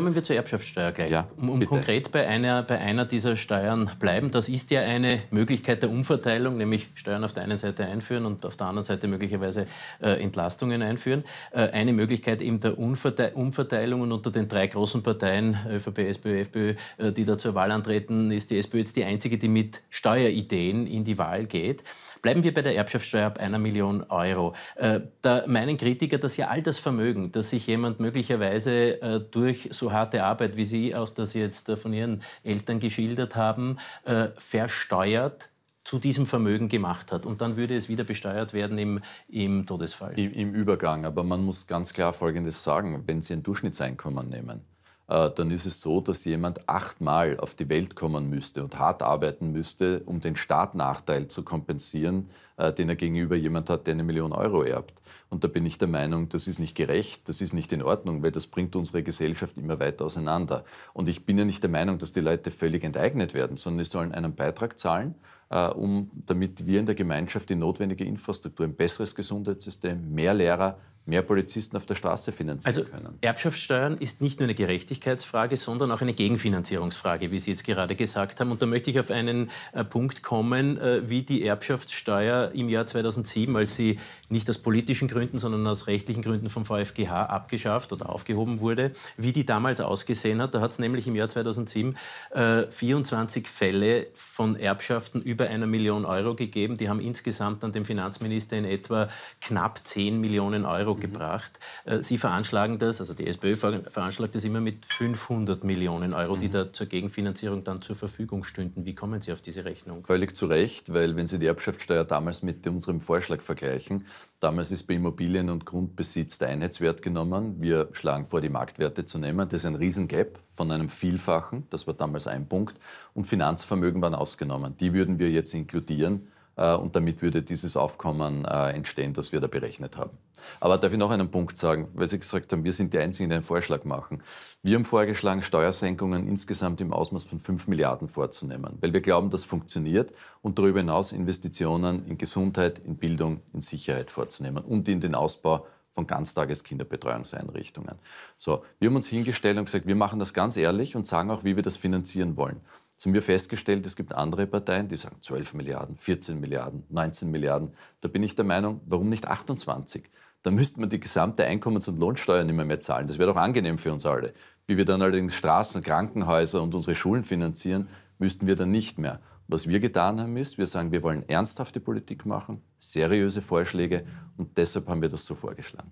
Kommen wir zur Erbschaftssteuer gleich. Ja, um, um konkret bei einer, bei einer dieser Steuern bleiben, das ist ja eine Möglichkeit der Umverteilung, nämlich Steuern auf der einen Seite einführen und auf der anderen Seite möglicherweise äh, Entlastungen einführen. Äh, eine Möglichkeit eben der Umverte Umverteilung und unter den drei großen Parteien, ÖVP, SPÖ, FPÖ, äh, die da zur Wahl antreten, ist die SPÖ jetzt die einzige, die mit Steuerideen in die Wahl geht. Bleiben wir bei der Erbschaftssteuer ab einer Million Euro. Äh, da meinen Kritiker, dass ja all das Vermögen, das sich jemand möglicherweise äh, durch so harte Arbeit, wie Sie aus das jetzt äh, von Ihren Eltern geschildert haben, äh, versteuert zu diesem Vermögen gemacht hat. Und dann würde es wieder besteuert werden im, im Todesfall. Im, Im Übergang. Aber man muss ganz klar Folgendes sagen, wenn Sie ein Durchschnittseinkommen nehmen, äh, dann ist es so, dass jemand achtmal auf die Welt kommen müsste und hart arbeiten müsste, um den Startnachteil zu kompensieren, äh, den er gegenüber jemand hat, der eine Million Euro erbt. Und da bin ich der Meinung, das ist nicht gerecht, das ist nicht in Ordnung, weil das bringt unsere Gesellschaft immer weiter auseinander. Und ich bin ja nicht der Meinung, dass die Leute völlig enteignet werden, sondern sie sollen einen Beitrag zahlen äh, um, damit wir in der Gemeinschaft die notwendige Infrastruktur, ein besseres Gesundheitssystem, mehr Lehrer, mehr Polizisten auf der Straße finanzieren also, können. Erbschaftssteuern ist nicht nur eine Gerechtigkeitsfrage, sondern auch eine Gegenfinanzierungsfrage, wie Sie jetzt gerade gesagt haben. Und da möchte ich auf einen äh, Punkt kommen, äh, wie die Erbschaftssteuer im Jahr 2007, als sie nicht aus politischen Gründen, sondern aus rechtlichen Gründen vom VfGH abgeschafft oder aufgehoben wurde, wie die damals ausgesehen hat. Da hat es nämlich im Jahr 2007 äh, 24 Fälle von Erbschaften über einer Million Euro gegeben. Die haben insgesamt an den Finanzminister in etwa knapp 10 Millionen Euro Euro mhm. gebracht. Äh, Sie veranschlagen das, also die SPÖ veranschlagt das immer mit 500 Millionen Euro, mhm. die da zur Gegenfinanzierung dann zur Verfügung stünden. Wie kommen Sie auf diese Rechnung? Völlig zu Recht, weil wenn Sie die Erbschaftssteuer damals mit unserem Vorschlag vergleichen, damals ist bei Immobilien und Grundbesitz der Einheitswert genommen. Wir schlagen vor, die Marktwerte zu nehmen. Das ist ein Riesengap von einem Vielfachen, das war damals ein Punkt. Und Finanzvermögen waren ausgenommen. Die würden wir jetzt inkludieren äh, und damit würde dieses Aufkommen äh, entstehen, das wir da berechnet haben. Aber darf ich noch einen Punkt sagen, weil Sie gesagt haben, wir sind die Einzigen, die einen Vorschlag machen. Wir haben vorgeschlagen, Steuersenkungen insgesamt im Ausmaß von 5 Milliarden vorzunehmen, weil wir glauben, das funktioniert und darüber hinaus Investitionen in Gesundheit, in Bildung, in Sicherheit vorzunehmen und in den Ausbau von Ganztageskinderbetreuungseinrichtungen. So, wir haben uns hingestellt und gesagt, wir machen das ganz ehrlich und sagen auch, wie wir das finanzieren wollen. Jetzt haben wir festgestellt, es gibt andere Parteien, die sagen 12 Milliarden, 14 Milliarden, 19 Milliarden. Da bin ich der Meinung, warum nicht 28? Da müsste man die gesamte Einkommens- und Lohnsteuer nicht mehr, mehr zahlen. Das wäre doch angenehm für uns alle. Wie wir dann allerdings Straßen, Krankenhäuser und unsere Schulen finanzieren, müssten wir dann nicht mehr. Was wir getan haben, ist, wir sagen, wir wollen ernsthafte Politik machen, seriöse Vorschläge und deshalb haben wir das so vorgeschlagen.